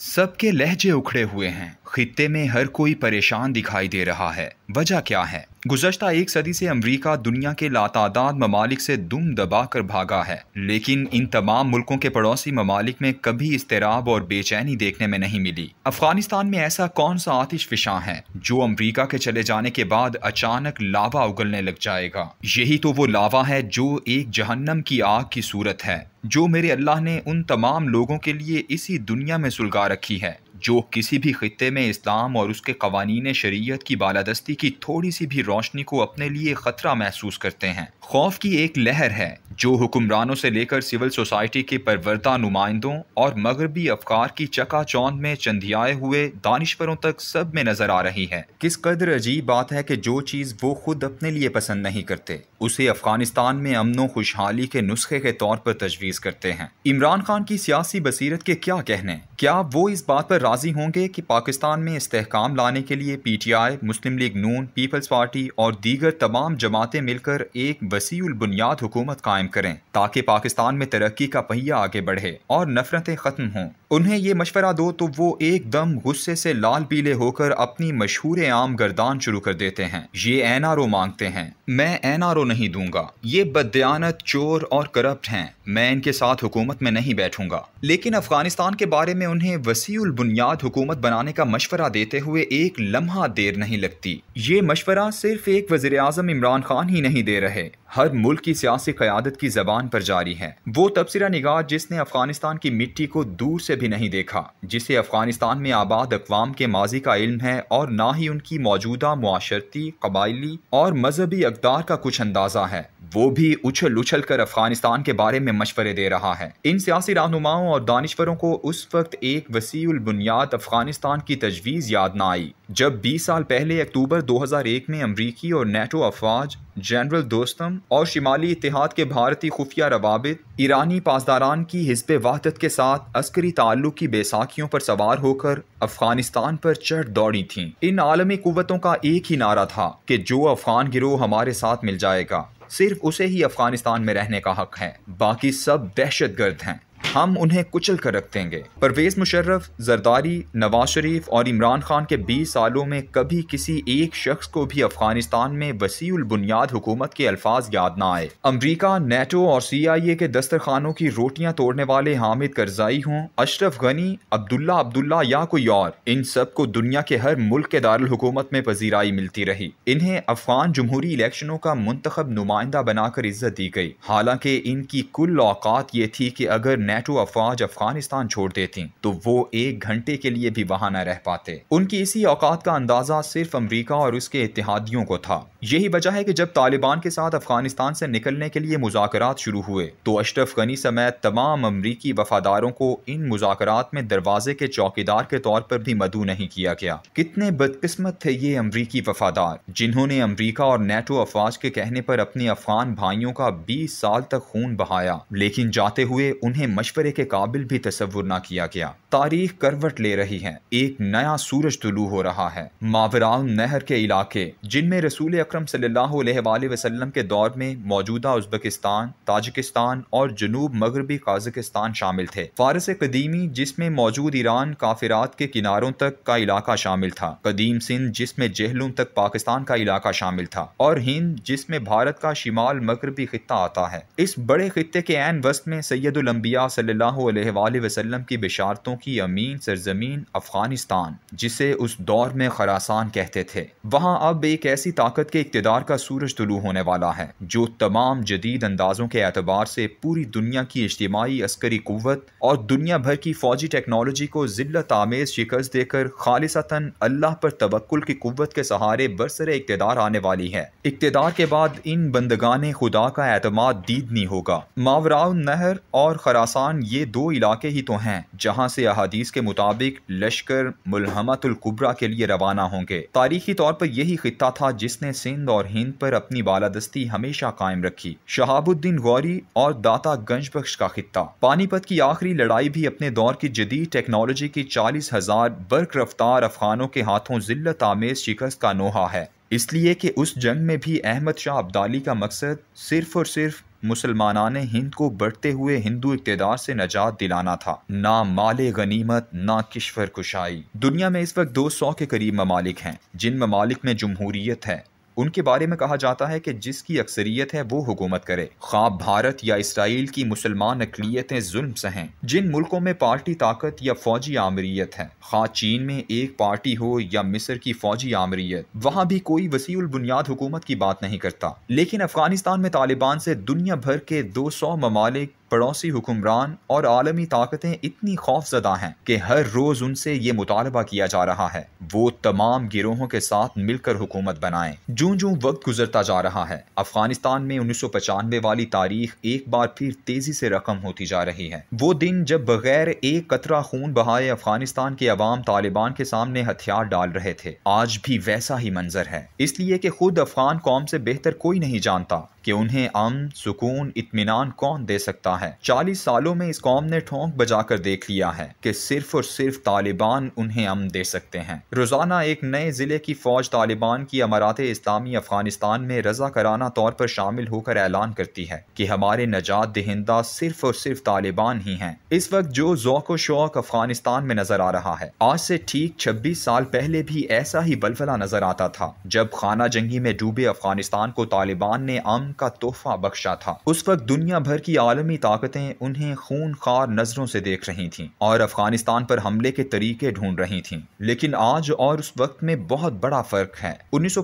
सबके लहजे उखड़े हुए हैं खित्ते में हर कोई परेशान दिखाई दे रहा है वजह क्या है गुजशत एक सदी से अमरीका दुनिया के लातादाद ममालिक से दुम दबा कर भागा है लेकिन इन तमाम मुल्कों के पड़ोसी ममालिक में कभी इसतराब और बेचैनी देखने में नहीं मिली अफगानिस्तान में ऐसा कौन सा आतिश फिशा है जो अमरीका के चले जाने के बाद अचानक लावा उगलने लग जाएगा यही तो वो लावा है जो एक जहन्नम की आग की सूरत है जो मेरे अल्लाह ने उन तमाम लोगों के लिए इसी दुनिया में सुलगा रखी है जो किसी भी ख़त्े में इस्लाम और उसके कवानीन शरीयत की बालादस्ती की थोड़ी सी भी रोशनी को अपने लिए ख़तरा महसूस करते हैं खौफ की एक लहर है जो हुक्मरानों से लेकर सिविल सोसाइटी के परवरदा नुमाइंदों और मगरबी अफकार की चकाचौंध में चंदियाए हुए दानिशवरों तक सब में नज़र आ रही है किस कदर अजीब बात है कि जो चीज़ वो खुद अपने लिए पसंद नहीं करते उसे अफगानिस्तान में अमन खुशहाली के नुस्खे के तौर पर तजवीज़ करते हैं इमरान खान की सियासी बसीरत के क्या कहने क्या वो इस बात पर राज़ी होंगे कि पाकिस्तान में इसकाम लाने के लिए P T I Muslim League Noon Peoples Party और दीगर तमाम जमातें मिलकर एक वसी बुनियाद हुकूमत कायम करें ताकि पाकिस्तान में तरक्की का पहिया आगे बढ़े और नफरतें ख़त्म हों उन्हें ये मशवरा दो तो वो एकदम गुस्से से लाल पीले होकर अपनी मशहूर आम गर्दान शुरू कर देते हैं ये एन आर ओ मांगते हैं मैं एन आर ओ नहीं दूंगा ये बदयानत चोर और करप्ट हैं मैं इनके साथ हुकूमत में नहीं बैठूंगा लेकिन अफगानिस्तान के बारे में उन्हें वसीउल बुनियाद हुकूमत बनाने का मशवरा देते हुए एक लम्हा देर नहीं लगती ये मशवरा सिर्फ एक वजीर अजम इमरान खान ही नहीं दे रहे हर मुल्क की सियासी क़्यादत की ज़बान पर जारी है वो तबसरा निगार जिसने अफगानिस्तान की मिट्टी को दूर से भी नहीं देखा जिसे अफगानिस्तान में आबाद अकवाम के माजी का इल्म है और ना ही उनकी मौजूदा माशरती कबाइली और मजहबी अकदार का कुछ अंदाज़ा है वो भी उछल उछल कर अफगानिस्तान के बारे में मशवरे दे रहा है इन सियासी रहनुमाओं और दानश्वरों को उस वक्त एक वसीउल बुनियाद अफगानिस्तान की तजवीज़ याद न आई जब 20 साल पहले अक्टूबर 2001 में अमरीकी और नेटो अफवाज जनरल दोस्तम और शिमाली इतिहाद के भारतीय खुफिया रवाबित ईरानी पासदारान की हिस्ब वहदत के साथ अस्करी ताल्लुक की बेसाखियों पर सवार होकर अफगानिस्तान पर चढ़ दौड़ी थीं। इन आलमी कुतों का एक ही नारा था कि जो अफगान गिरोह हमारे साथ मिल जाएगा सिर्फ उसे ही अफगानिस्तान में रहने का हक है बाकी सब दहशत गर्द हैं हम उन्हें कुचल कर रख देंगे परवेज मुशर्रफ जरदारी नवाज शरीफ और इमरान खान के 20 सालों में कभी किसी एक शख्स को भी अफगानिस्तान में वसी बुनियाद हुकूमत के अल्फाज याद ना आए अमरीका नेटो और सी आई ए के दस्तरखानों की रोटियां तोड़ने वाले हामिद करजाई हों अशरफ गनी अब्दुल्ला अब्दुल्ला या कोई और इन सब को दुनिया के हर मुल्क के दारकूमत में पजीराई मिलती रही इन्हें अफगान जमहूरी इलेक्शनों का मुंतब नुमाइंदा बनाकर इज्जत दी गई हालांकि इनकी कुल औकात ये थी कि अगर नेटो नेटो अफवाज अफगानिस्तान छोड़ देती तो वो एक घंटे के लिए भी वहां न रह पाते उनकी इसी औकात का अंदाजा सिर्फ अमरीका और उसके इतिहादियों को था यही वजह है कि जब तालिबान के साथ अफगानिस्तान से निकलने के लिए मुजाकर शुरू हुए तो अशरफ गनी समेत तमाम अमरीकी वफादारों को इन मुजाकर में दरवाजे के चौकीदार के तौर पर भी मदू नहीं किया गया कितने बदकिस्मत थे ये अमरीकी वफादार जिन्होंने अमरीका और नेटो अफवाज के कहने पर अपने अफगान भाइयों का बीस साल तक खून बहाया लेकिन जाते हुए उन्हें मशवरा मशवरे के काबिल भी तस्वुर न किया गया तारीख करवट ले रही है एक नया सूरज तुलू हो रहा है मावरान नहर के इलाके जिनमें रसूल अक्रम सम के दौर में मौजूदा उजबकिस्तान ताजिकिस्तान और जनूब मगरबी काजकिस्तान शामिल थे फारस कदीमी जिसमें मौजूद ईरान काफिरात के किनारों तक का इलाका शामिल था कदीम सिंध जिसमें जहलूम तक पाकिस्तान का इलाका शामिल था और हिंद जिसमें भारत का शिमाल मगरबी खत्ता आता है इस बड़े खत्ते के एन वस्त में सैदुलम्बिया सल्लल्लाहु अलैहि वसल्लम की बिशारतों की अमीन सरजमीन अफ़गानिस्तान जिसे उस दौर में खरासान कहते थे वहाँ अब एक ऐसी ताकत के इकतदार का सूरज तुलू होने वाला है जो तमाम जदीद अंदाजों के एतबार से पूरी दुनिया की इज्तमाही अस्करी क़वत और दुनिया भर की फ़ौजी टेक्नोलॉजी को ज़िल्त आमेज़ शिकस्त देकर खालिसता अल्लाह पर तवक्ल की क़वत के सहारे बरसर इकतदार आने वाली है इकतदार के बाद इन बंदगान खुदा का अतमाद दीदनी होगा मावराउन नहर और खरासान पाकिस्तान ये दो इलाके ही तो हैं जहां से अहादीस के मुताबिक लश्कर मुलहमतुल्कुबरा के लिए रवाना होंगे तारीखी तौर पर यही खत्ता था जिसने सिंध और हिंद पर अपनी बालादस्ती हमेशा कायम रखी शहाबुद्दीन गौरी और दाता गंजबख्श का खत्ता पानीपत की आखिरी लड़ाई भी अपने दौर की जदीद टेक्नोलॉजी की चालीस हजार बर्क रफ्तार अफगानों के हाथों जिल्लत आमेज शिकस्त का नोहा है इसलिए कि उस जंग में भी अहमद शाह अब्दाली का मकसद सिर्फ़ और सिर्फ मुसलमान हिंद को बढ़ते हुए हिंदू इकतदार से नजात दिलाना था ना माल गनीमत ना किश्वर कुशाई दुनिया में इस वक्त दो सौ के करीब ममालिक हैं जिन ममालिक में जमहूरियत है उनके बारे में कहा जाता है कि जिसकी अक्सरियत है वो हुकूमत करे खाब भारत या इसराइल की मुसलमान अकलीतें जुल्म सहें जिन मुल्कों में पार्टी ताकत या फौजी आमरीत है खा चीन में एक पार्टी हो या मिस्र की फौजी आमरीत वहाँ भी कोई वसी बुनियाद हुकूमत की बात नहीं करता लेकिन अफगानिस्तान में तालिबान से दुनिया भर के दो सौ ममालिक पड़ोसी हुक्मरान और आलमी ताकतें इतनी खौफजदा हैं कि हर रोज उनसे ये मुतालबा किया जा रहा है वो तमाम गिरोहों के साथ मिलकर हुकूमत बनाए जूं जूं वक्त गुजरता जा रहा है अफगानिस्तान में उन्नीस सौ पचानवे वाली तारीख एक बार फिर तेजी से रकम होती जा रही है वो दिन जब बगैर एक कतरा खून बहाए अफगानिस्तान के अवाम तालिबान के सामने हथियार डाल रहे थे आज भी वैसा ही मंजर है इसलिए कि खुद अफगान कौम से बेहतर कोई नहीं जानता कि उन्हें अम सुकून इतमान कौन दे सकता है है चालीस सालों में इस कौम ने ठोंक बजा कर देख लिया है कि सिर्फ और सिर्फ तालिबान उन्हें अम दे सकते हैं रोजाना एक नए जिले की फौज तालिबान की अमारात इस्लामी अफगानिस्तान में कराना तौर पर शामिल होकर ऐलान करती है की हमारे नजात दहिंदा सिर्फ और सिर्फ तालिबान ही है इस वक्त जो जौक व शौक अफगानिस्तान में नजर आ रहा है आज से ठीक छब्बीस साल पहले भी ऐसा ही बलफला नजर आता था जब खाना जंगी में डूबे अफगानिस्तान को तालिबान ने अम का तोहफा बख्शा था उस वक्त दुनिया भर की आलमी ताकतें उन्हें खून खार नज़रों से देख रही थीं और अफगानिस्तान पर हमले के तरीके ढूंढ रही थीं लेकिन आज और उस वक्त में बहुत बड़ा फ़र्क है उन्नीस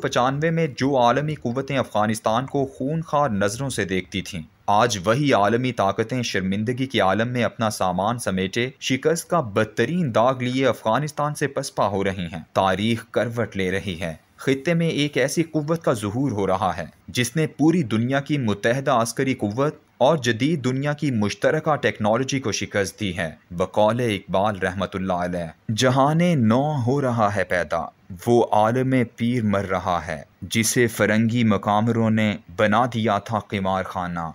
में जो आलमी कुतें अफगानिस्तान को खून खार नज़रों से देखती थीं आज वही आलमी ताकतें शर्मिंदगी के आलम में अपना सामान समेटे शिकस्त का बदतरीन दाग लिए अफगानिस्तान से पसपा हो रही हैं तारीख करवट ले रही है खत्े में एक ऐसी कुत का जहूर हो रहा है जिसने पूरी दुनिया की मुतहदा अस्करी कुत और जदीद दुनिया की मुश्तर टेक्नोलॉजी को शिकस्त दी है बकौल इकबाल रहमत जहाने नौ हो रहा है पैदा वो आलम पीर मर रहा है जिसे फरंगी मकामरों ने बना दिया था किमार खाना